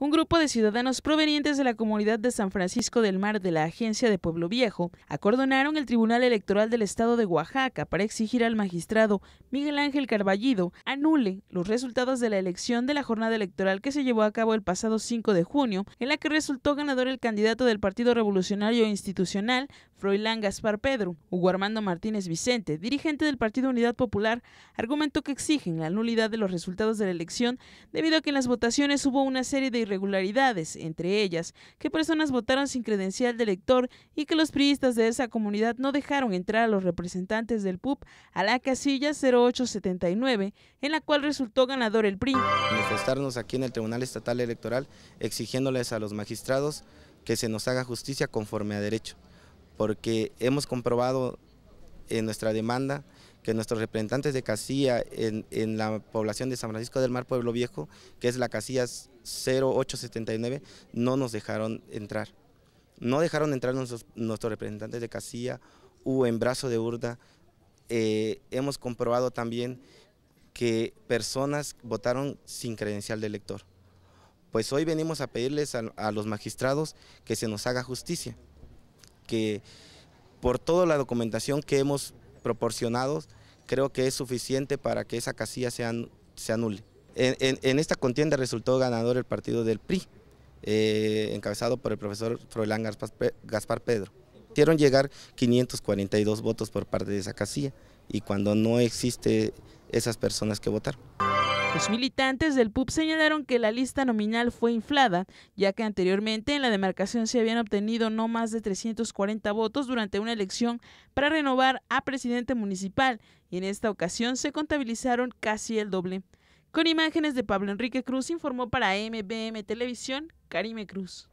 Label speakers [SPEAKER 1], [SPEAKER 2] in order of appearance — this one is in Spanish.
[SPEAKER 1] Un grupo de ciudadanos provenientes de la comunidad de San Francisco del Mar de la Agencia de Pueblo Viejo acordonaron el Tribunal Electoral del Estado de Oaxaca para exigir al magistrado Miguel Ángel Carballido anule los resultados de la elección de la jornada electoral que se llevó a cabo el pasado 5 de junio, en la que resultó ganador el candidato del Partido Revolucionario Institucional, Froilán Gaspar Pedro. Hugo Armando Martínez Vicente, dirigente del Partido Unidad Popular, argumentó que exigen la nulidad de los resultados de la elección debido a que en las votaciones hubo una serie de irregularidades, entre ellas que personas votaron sin credencial de elector y que los priistas de esa comunidad no dejaron entrar a los representantes del PUB a la casilla 0879, en la cual resultó ganador el PRI.
[SPEAKER 2] Manifestarnos aquí en el Tribunal Estatal Electoral exigiéndoles a los magistrados que se nos haga justicia conforme a derecho porque hemos comprobado en nuestra demanda que nuestros representantes de casilla en, la población de San Francisco del Mar Pueblo Viejo, que es la casilla 0879, no nos dejaron entrar. No dejaron entrar nuestros, representantes de casilla u en brazo de urda. Eh, hemos comprobado también que personas votaron sin credencial de elector. Pues hoy venimos a pedirles a los magistrados que se nos haga justicia que por toda la documentación que hemos proporcionado, creo que es suficiente para que esa casilla se, anule. En, esta contienda resultó ganador el partido del PRI, eh, encabezado por el profesor Froilán Gaspar Pedro. Hicieron llegar 542 votos por parte de esa casilla y cuando no existe esas personas que votaron.
[SPEAKER 1] Los militantes del PUB señalaron que la lista nominal fue inflada, ya que anteriormente en la demarcación se habían obtenido no más de 340 votos durante una elección para renovar a presidente municipal y en esta ocasión se contabilizaron casi el doble. Con imágenes de Pablo Enrique Cruz informó para MBM Televisión Karime Cruz.